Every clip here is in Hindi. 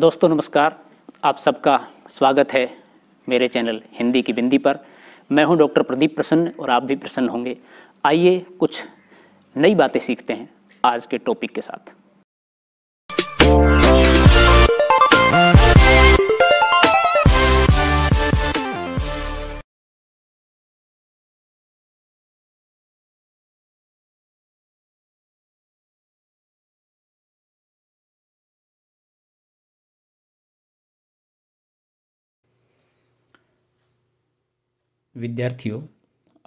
दोस्तों नमस्कार आप सबका स्वागत है मेरे चैनल हिंदी की बिंदी पर मैं हूं डॉक्टर प्रदीप प्रसन्न और आप भी प्रसन्न होंगे आइए कुछ नई बातें सीखते हैं आज के टॉपिक के साथ विद्यार्थियों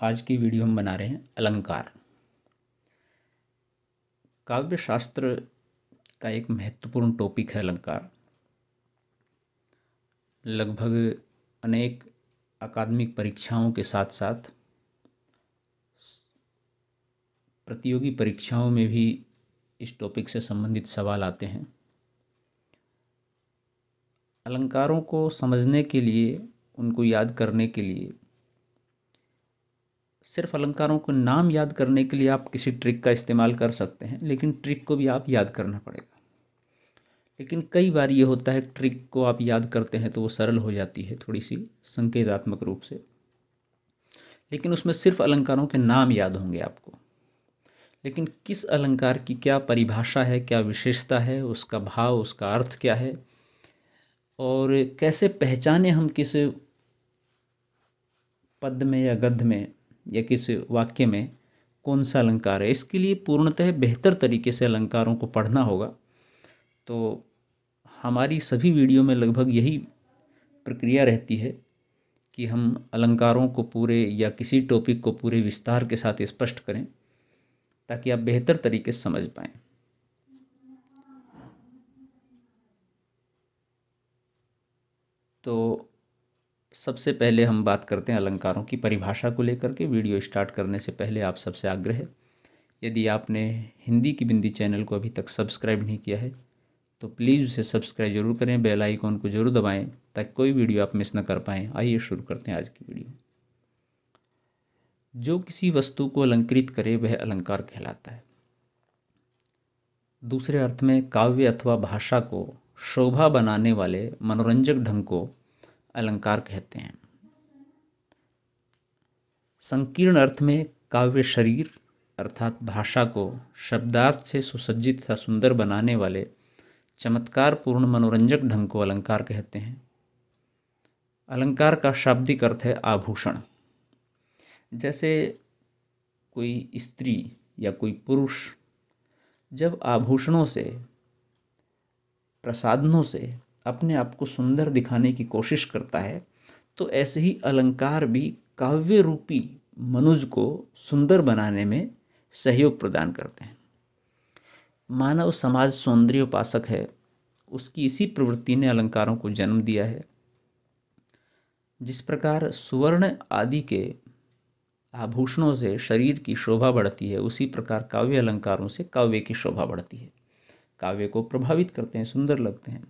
आज की वीडियो हम बना रहे हैं अलंकार काव्य शास्त्र का एक महत्वपूर्ण टॉपिक है अलंकार लगभग अनेक अकादमिक परीक्षाओं के साथ साथ प्रतियोगी परीक्षाओं में भी इस टॉपिक से संबंधित सवाल आते हैं अलंकारों को समझने के लिए उनको याद करने के लिए सिर्फ अलंकारों को नाम याद करने के लिए आप किसी ट्रिक का इस्तेमाल कर सकते हैं लेकिन ट्रिक को भी आप याद करना पड़ेगा लेकिन कई बार ये होता है ट्रिक को आप याद करते हैं तो वो सरल हो जाती है थोड़ी सी संकेतात्मक रूप से लेकिन उसमें सिर्फ अलंकारों के नाम याद होंगे आपको लेकिन किस अलंकार की क्या परिभाषा है क्या विशेषता है उसका भाव उसका अर्थ क्या है और कैसे पहचाने हम किस पद में या गद्य में या किस वाक्य में कौन सा अलंकार है इसके लिए पूर्णतः बेहतर तरीके से अलंकारों को पढ़ना होगा तो हमारी सभी वीडियो में लगभग यही प्रक्रिया रहती है कि हम अलंकारों को पूरे या किसी टॉपिक को पूरे विस्तार के साथ स्पष्ट करें ताकि आप बेहतर तरीके से समझ पाएँ तो सबसे पहले हम बात करते हैं अलंकारों की परिभाषा को लेकर के वीडियो स्टार्ट करने से पहले आप सबसे आग्रह है यदि आपने हिंदी की बिंदी चैनल को अभी तक सब्सक्राइब नहीं किया है तो प्लीज़ उसे सब्सक्राइब जरूर करें बेल आइकॉन को जरूर दबाएं ताकि कोई वीडियो आप मिस ना कर पाएँ आइए शुरू करते हैं आज की वीडियो जो किसी वस्तु को अलंकृत करे वह अलंकार कहलाता है दूसरे अर्थ में काव्य अथवा भाषा को शोभा बनाने वाले मनोरंजक ढंग को अलंकार कहते हैं संकीर्ण अर्थ में काव्य शरीर अर्थात भाषा को शब्दार्थ से सुसज्जित तथा सुंदर बनाने वाले चमत्कारपूर्ण मनोरंजक ढंग को अलंकार कहते हैं अलंकार का शाब्दिक अर्थ है आभूषण जैसे कोई स्त्री या कोई पुरुष जब आभूषणों से प्रसाधनों से अपने आप को सुंदर दिखाने की कोशिश करता है तो ऐसे ही अलंकार भी काव्य रूपी मनुज को सुंदर बनाने में सहयोग प्रदान करते हैं मानव समाज सौंदर्य उपासक है उसकी इसी प्रवृत्ति ने अलंकारों को जन्म दिया है जिस प्रकार सुवर्ण आदि के आभूषणों से शरीर की शोभा बढ़ती है उसी प्रकार काव्य अलंकारों से काव्य की शोभा बढ़ती है काव्य को प्रभावित करते हैं सुंदर लगते हैं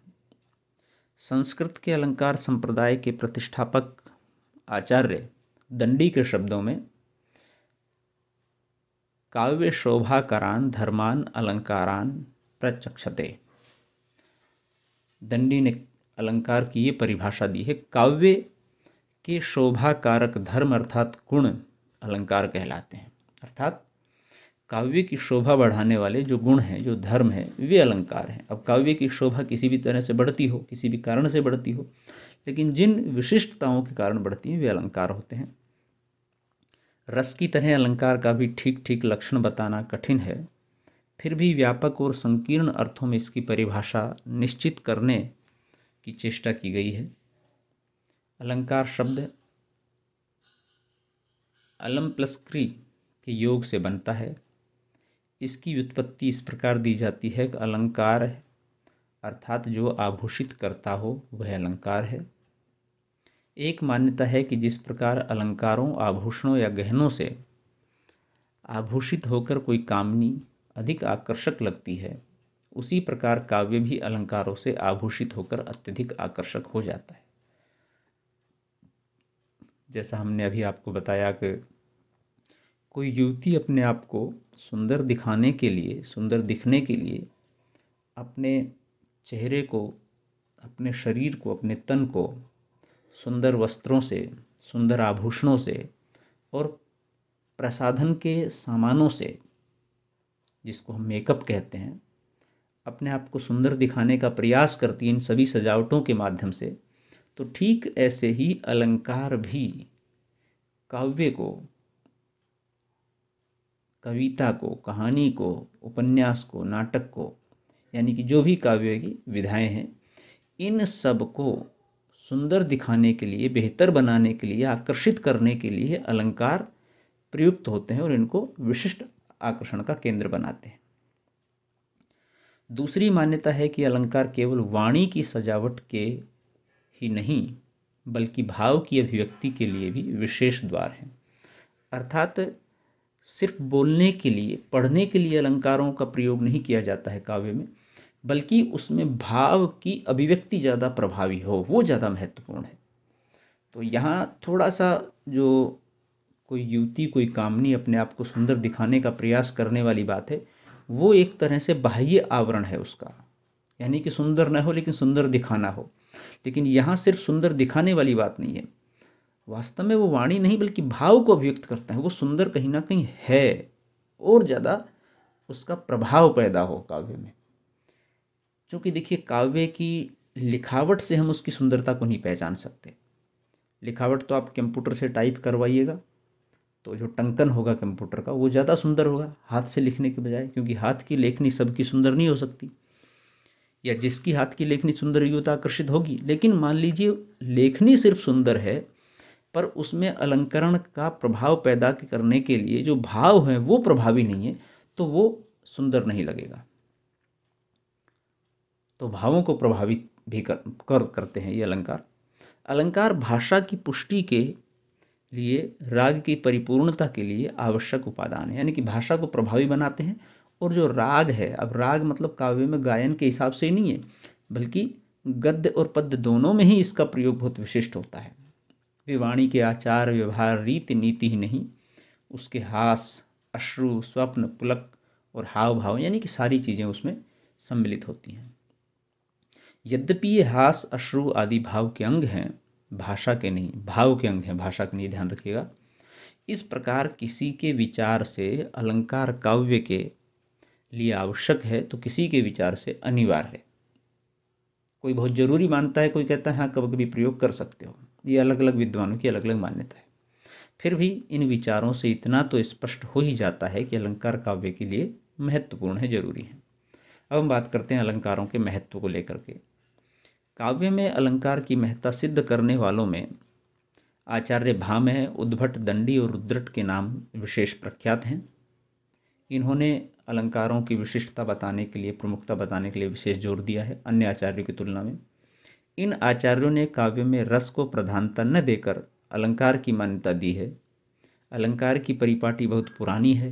संस्कृत के अलंकार संप्रदाय के प्रतिष्ठापक आचार्य दंडी के शब्दों में काव्य शोभाकरान धर्मान अलंकारान प्रचक्षते दंडी ने अलंकार की ये परिभाषा दी है काव्य के शोभा कारक धर्म अर्थात गुण अलंकार कहलाते हैं अर्थात काव्य की शोभा बढ़ाने वाले जो गुण हैं जो धर्म हैं वे अलंकार हैं अब काव्य की शोभा किसी भी तरह से बढ़ती हो किसी भी कारण से बढ़ती हो लेकिन जिन विशिष्टताओं के कारण बढ़ती हैं वे अलंकार होते हैं रस की तरह अलंकार का भी ठीक ठीक लक्षण बताना कठिन है फिर भी व्यापक और संकीर्ण अर्थों में इसकी परिभाषा निश्चित करने की चेष्टा की गई है अलंकार शब्द अलम प्लस क्री के योग से बनता है इसकी व्युत्पत्ति इस प्रकार दी जाती है कि अलंकार है अर्थात जो आभूषित करता हो वह अलंकार है एक मान्यता है कि जिस प्रकार अलंकारों आभूषणों या गहनों से आभूषित होकर कोई कामनी अधिक आकर्षक लगती है उसी प्रकार काव्य भी अलंकारों से आभूषित होकर अत्यधिक आकर्षक हो जाता है जैसा हमने अभी आपको बताया कि कोई युवती अपने आप को सुंदर दिखाने के लिए सुंदर दिखने के लिए अपने चेहरे को अपने शरीर को अपने तन को सुंदर वस्त्रों से सुंदर आभूषणों से और प्रसाधन के सामानों से जिसको हम मेकअप कहते हैं अपने आप को सुंदर दिखाने का प्रयास करती है इन सभी सजावटों के माध्यम से तो ठीक ऐसे ही अलंकार भी काव्य को कविता को कहानी को उपन्यास को नाटक को यानी कि जो भी काव्य की विधाएँ हैं इन सब को सुंदर दिखाने के लिए बेहतर बनाने के लिए आकर्षित करने के लिए अलंकार प्रयुक्त होते हैं और इनको विशिष्ट आकर्षण का केंद्र बनाते हैं दूसरी मान्यता है कि अलंकार केवल वाणी की सजावट के ही नहीं बल्कि भाव की अभिव्यक्ति के लिए भी विशेष द्वार हैं अर्थात सिर्फ बोलने के लिए पढ़ने के लिए अलंकारों का प्रयोग नहीं किया जाता है काव्य में बल्कि उसमें भाव की अभिव्यक्ति ज़्यादा प्रभावी हो वो ज़्यादा महत्वपूर्ण है तो यहाँ थोड़ा सा जो कोई युवती कोई कामनी अपने आप को सुंदर दिखाने का प्रयास करने वाली बात है वो एक तरह से बाह्य आवरण है उसका यानी कि सुंदर न हो लेकिन सुंदर दिखाना हो लेकिन यहाँ सिर्फ सुंदर दिखाने वाली बात नहीं है वास्तव में वो वाणी नहीं बल्कि भाव को अभिव्यक्त करता है वो सुंदर कहीं ना कहीं है और ज़्यादा उसका प्रभाव पैदा हो काव्य में चूँकि देखिए काव्य की लिखावट से हम उसकी सुंदरता को नहीं पहचान सकते लिखावट तो आप कंप्यूटर से टाइप करवाइएगा तो जो टंकन होगा कंप्यूटर का वो ज़्यादा सुंदर होगा हाथ से लिखने के बजाय क्योंकि हाथ की लेखनी सबकी सुंदर नहीं हो सकती या जिसकी हाथ की लेखनी सुंदर वो तो आकर्षित होगी लेकिन मान लीजिए लेखनी सिर्फ सुंदर है पर उसमें अलंकरण का प्रभाव पैदा करने के लिए जो भाव हैं वो प्रभावी नहीं है तो वो सुंदर नहीं लगेगा तो भावों को प्रभावित भी कर, कर करते हैं ये अलंकार अलंकार भाषा की पुष्टि के लिए राग की परिपूर्णता के लिए आवश्यक उपादान है यानी कि भाषा को प्रभावी बनाते हैं और जो राग है अब राग मतलब काव्य में गायन के हिसाब से ही नहीं है बल्कि गद्य और पद्य दोनों में ही इसका प्रयोग बहुत विशिष्ट होता है वे वाणी के आचार व्यवहार रीति नीति ही नहीं उसके हास अश्रु स्वप्न पुलक और हाव भाव यानी कि सारी चीज़ें उसमें सम्मिलित होती हैं यद्यपि ये हास अश्रु आदि भाव के अंग हैं भाषा के नहीं भाव के अंग हैं भाषा के नहीं ध्यान रखिएगा इस प्रकार किसी के विचार से अलंकार काव्य के लिए आवश्यक है तो किसी के विचार से अनिवार्य है कोई बहुत ज़रूरी मानता है कोई कहता है हाँ कभी कभी प्रयोग कर सकते हो ये अलग अलग विद्वानों की अलग अलग मान्यता है फिर भी इन विचारों से इतना तो स्पष्ट हो ही जाता है कि अलंकार काव्य के लिए महत्वपूर्ण है जरूरी है अब हम बात करते हैं अलंकारों के महत्व को लेकर के काव्य में अलंकार की महत्ता सिद्ध करने वालों में आचार्य भाम है उद्भट दंडी और रुद्रट के नाम विशेष प्रख्यात हैं इन्होंने अलंकारों की विशिष्टता बताने के लिए प्रमुखता बताने के लिए विशेष जोर दिया है अन्य आचार्यों की तुलना में इन आचार्यों ने काव्य में रस को प्रधानता न देकर अलंकार की मान्यता दी है अलंकार की परिपाटी बहुत पुरानी है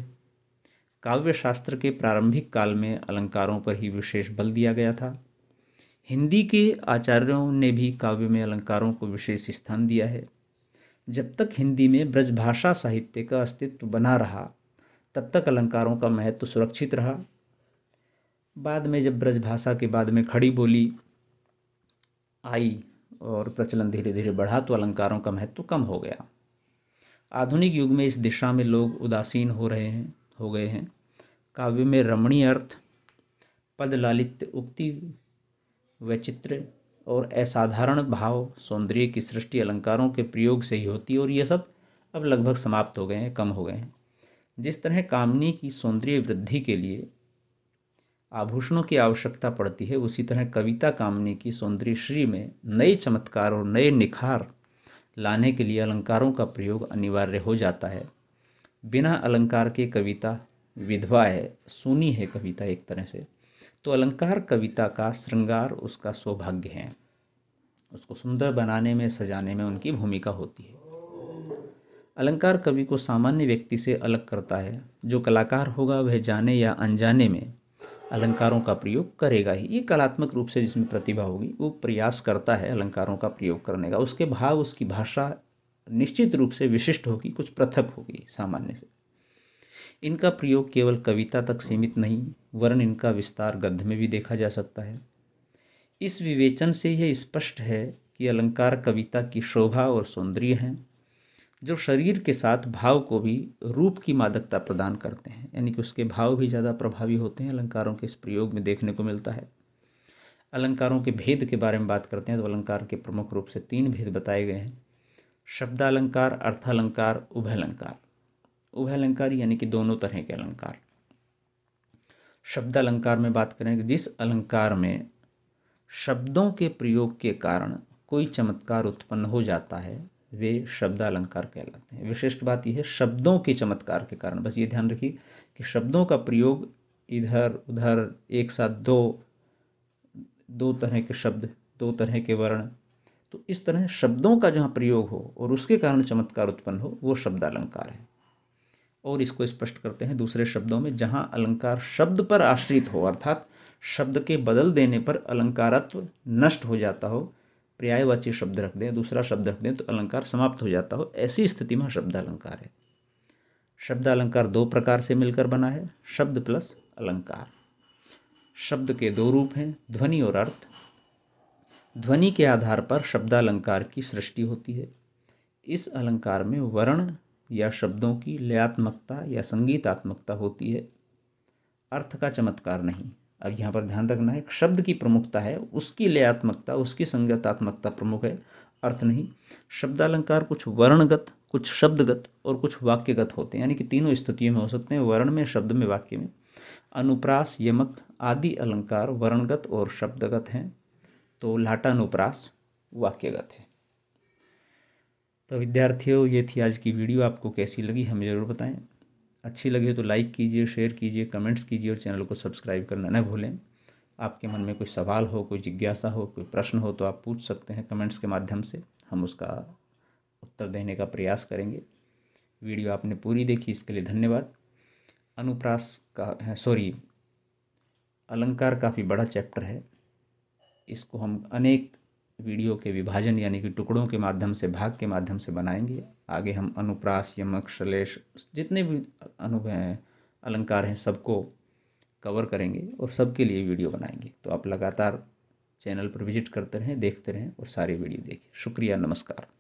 काव्य शास्त्र के प्रारंभिक काल में अलंकारों पर ही विशेष बल दिया गया था हिंदी के आचार्यों ने भी काव्य में अलंकारों को विशेष स्थान दिया है जब तक हिंदी में ब्रजभाषा साहित्य का अस्तित्व बना रहा तब तक अलंकारों का महत्व सुरक्षित रहा बाद में जब ब्रजभाषा के बाद में खड़ी बोली आई और प्रचलन धीरे धीरे बढ़ा तो अलंकारों का महत्व तो कम हो गया आधुनिक युग में इस दिशा में लोग उदासीन हो रहे हैं हो गए हैं काव्य में रमणीय अर्थ पद लालित्य उक्ति वैचित्र और असाधारण भाव सौंदर्य की सृष्टि अलंकारों के प्रयोग से ही होती है और ये सब अब लगभग समाप्त हो गए हैं कम हो गए हैं जिस तरह कामनी की सौंदर्य वृद्धि के लिए आभूषणों की आवश्यकता पड़ती है उसी तरह कविता कामनी की सौंदर्य श्री में नए चमत्कार और नए निखार लाने के लिए अलंकारों का प्रयोग अनिवार्य हो जाता है बिना अलंकार के कविता विधवा है सुनी है कविता एक तरह से तो अलंकार कविता का श्रृंगार उसका सौभाग्य है उसको सुंदर बनाने में सजाने में उनकी भूमिका होती है अलंकार कवि को सामान्य व्यक्ति से अलग करता है जो कलाकार होगा वह जाने या अनजाने में अलंकारों का प्रयोग करेगा ही ये कलात्मक रूप से जिसमें प्रतिभा होगी वो प्रयास करता है अलंकारों का प्रयोग करने का उसके भाव उसकी भाषा निश्चित रूप से विशिष्ट होगी कुछ पृथक होगी सामान्य से इनका प्रयोग केवल कविता तक सीमित नहीं वर्ण इनका विस्तार गद्य में भी देखा जा सकता है इस विवेचन से यह स्पष्ट है कि अलंकार कविता की शोभा और सौंदर्य हैं जो शरीर के साथ भाव को भी रूप की मादकता प्रदान करते हैं यानी कि उसके भाव भी ज़्यादा प्रभावी होते हैं अलंकारों के इस प्रयोग में देखने को मिलता है अलंकारों के भेद के बारे में बात करते हैं तो अलंकार के प्रमुख रूप से तीन भेद बताए गए हैं शब्दालंकार अर्थालंकार उभयलंकार उभयलंकार यानी कि दोनों तरह के अलंकार शब्दालंकार में बात करें कि जिस अलंकार में शब्दों के प्रयोग के कारण कोई चमत्कार उत्पन्न हो जाता है वे शब्द अलंकार कहलाते हैं विशिष्ट बात यह है शब्दों के चमत्कार के कारण बस ये ध्यान रखिए कि शब्दों का प्रयोग इधर उधर एक साथ दो दो तरह के शब्द दो तरह के वर्ण तो इस तरह शब्दों का जहाँ प्रयोग हो और उसके कारण चमत्कार उत्पन्न हो वो शब्द अलंकार है और इसको स्पष्ट इस करते हैं दूसरे शब्दों में जहाँ अलंकार शब्द पर आश्रित हो अर्थात शब्द के बदल देने पर अलंकारत्व नष्ट हो जाता हो पर्यायवाची शब्द रख दें दूसरा शब्द रख दें तो अलंकार समाप्त हो जाता हो ऐसी स्थिति में शब्द अलंकार है शब्द अलंकार दो प्रकार से मिलकर बना है शब्द प्लस अलंकार शब्द के दो रूप हैं ध्वनि और अर्थ ध्वनि के आधार पर शब्दालंकार की सृष्टि होती है इस अलंकार में वर्ण या शब्दों की लयात्मकता या संगीतात्मकता होती है अर्थ का चमत्कार नहीं अब यहाँ पर ध्यान रखना है शब्द की प्रमुखता है उसकी लयात्मकता उसकी संगतात्मकता प्रमुख है अर्थ नहीं शब्दालंकार कुछ वर्णगत कुछ शब्दगत और कुछ वाक्यगत होते हैं यानी कि तीनों स्थितियों में हो सकते हैं वर्ण में शब्द में वाक्य में अनुप्रास यमक आदि अलंकार वर्णगत और शब्दगत हैं तो लाटानुप्रास वाक्यगत है तो विद्यार्थियों ये थी आज की वीडियो आपको कैसी लगी हमें ज़रूर बताएँ अच्छी हो तो लाइक कीजिए शेयर कीजिए कमेंट्स कीजिए और चैनल को सब्सक्राइब करना न भूलें आपके मन में कोई सवाल हो कोई जिज्ञासा हो कोई प्रश्न हो तो आप पूछ सकते हैं कमेंट्स के माध्यम से हम उसका उत्तर देने का प्रयास करेंगे वीडियो आपने पूरी देखी इसके लिए धन्यवाद अनुप्रास का सॉरी अलंकार काफ़ी बड़ा चैप्टर है इसको हम अनेक वीडियो के विभाजन यानी कि टुकड़ों के माध्यम से भाग के माध्यम से बनाएंगे आगे हम अनुप्रास यमक श्लेष जितने भी अनु हैं अलंकार हैं सबको कवर करेंगे और सबके लिए वीडियो बनाएंगे तो आप लगातार चैनल पर विजिट करते रहें देखते रहें और सारे वीडियो देखिए शुक्रिया नमस्कार